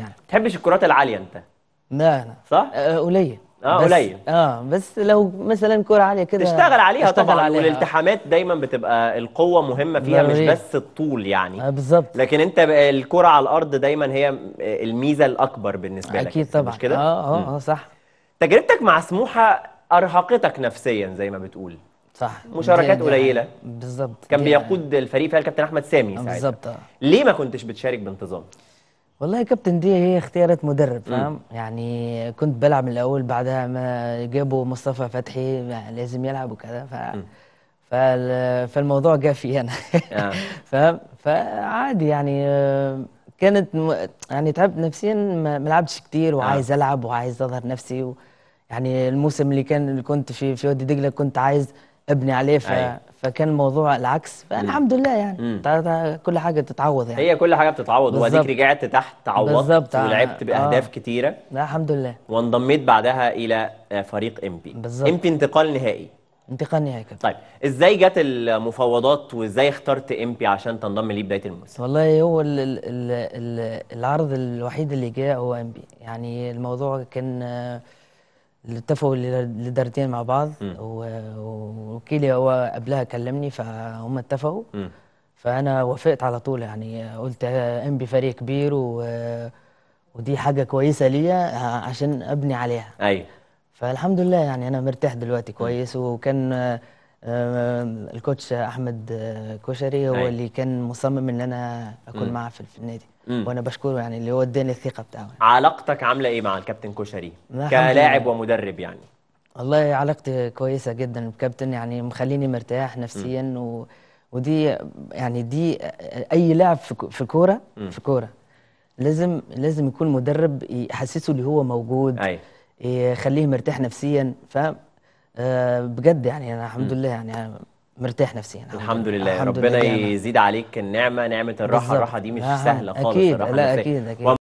ما بتحبش الكرات العاليه انت لا انا صح آه، قليل اه قليل اه بس لو مثلا كره عاليه كده تشتغل عليها طبعا عليها. والالتحامات دايما بتبقى القوه مهمه فيها مش بس الطول يعني آه بالظبط لكن انت الكره على الارض دايما هي الميزه الاكبر بالنسبه لك اكيد طبعا مش كده اه اه, آه، صح تجربتك مع سموحه ارهقتك نفسيا زي ما بتقول صح مشاركات قليله بالظبط كان بيقود الفريق فيها الكابتن احمد سامي آه، ساعتها بالظبط ليه ما كنتش بتشارك بانتظام والله يا كابتن دي هي اختيارات مدرب فاهم يعني كنت بلعب من الاول بعدها ما جابوا مصطفى فتحي لازم يلعب وكذا ف فالموضوع جه في انا آه. فاهم فعادي يعني كانت يعني تعبت نفسيا ما لعبتش كتير آه. وعايز العب وعايز اظهر نفسي يعني الموسم اللي كان اللي كنت في في وادي دجله كنت عايز ابني عليه ف... أيوة. فكان الموضوع العكس فالحمد لله يعني طيب، طيب، كل حاجه بتتعوض يعني هي كل حاجه بتتعوض واديك رجعت تحت تعوضت آه. ولعبت باهداف آه. كتيره لا الحمد لله وانضميت بعدها الى آه، فريق ام بي بالظبط ام بي انتقال نهائي انتقال نهائي كده طيب ازاي جت المفاوضات وازاي اخترت ام بي عشان تنضم ليه بدايه الموسم والله هو الـ الـ الـ العرض الوحيد اللي جاء هو ام بي يعني الموضوع كان آه، اتفقوا لدارتين مع بعض وكيلي هو قبلها كلمني فهم اتفقوا فانا وافقت على طول يعني قلت ام فريق كبير و ودي حاجه كويسه ليا عشان ابني عليها ايوه فالحمد لله يعني انا مرتاح دلوقتي كويس وكان آه، الكوتش احمد آه، كشري هو أي. أيوة. اللي كان مصمم ان انا اكون معاه في النادي وانا بشكره يعني اللي هو اداني الثقه بتاعه يعني. علاقتك عامله ايه مع الكابتن كشري كلاعب ومدرب يعني والله علاقتي كويسه جدا بالكابتن يعني مخليني مرتاح نفسيا و... ودي يعني دي اي لاعب في الكوره في كوره لازم لازم يكون مدرب يحسسه اللي هو موجود أي. أيوة. يخليه مرتاح نفسيا ف آه، بجد يعني انا الحمد لله يعني انا مرتاح نفسيا الحمد, الحمد لله ربنا لله. يزيد عليك النعمه نعمه الراحه بالزبط. الراحه دي مش سهله خالص أكيد. الراحه لا اكيد اكيد